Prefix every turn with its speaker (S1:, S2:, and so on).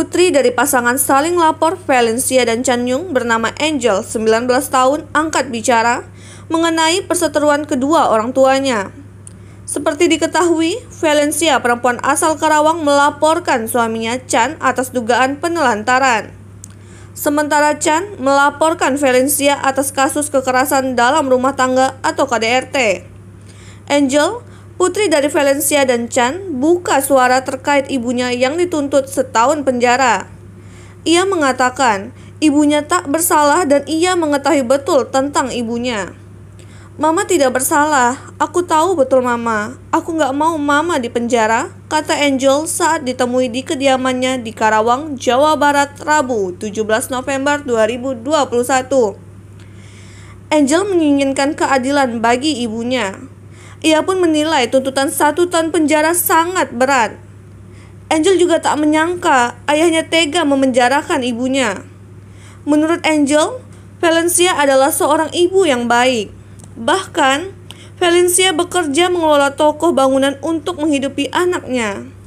S1: Putri dari pasangan saling lapor Valencia dan Chan Yung bernama Angel, 19 tahun, angkat bicara mengenai perseteruan kedua orang tuanya. Seperti diketahui, Valencia, perempuan asal Karawang, melaporkan suaminya Chan atas dugaan penelantaran. Sementara Chan melaporkan Valencia atas kasus kekerasan dalam rumah tangga atau KDRT. Angel Putri dari Valencia dan Chan buka suara terkait ibunya yang dituntut setahun penjara. Ia mengatakan, ibunya tak bersalah dan ia mengetahui betul tentang ibunya. Mama tidak bersalah, aku tahu betul mama. Aku nggak mau mama di penjara, kata Angel saat ditemui di kediamannya di Karawang, Jawa Barat, Rabu 17 November 2021. Angel menginginkan keadilan bagi ibunya. Ia pun menilai tuntutan satu tahun penjara sangat berat. Angel juga tak menyangka ayahnya tega memenjarakan ibunya. Menurut Angel, Valencia adalah seorang ibu yang baik. Bahkan, Valencia bekerja mengelola toko bangunan untuk menghidupi anaknya.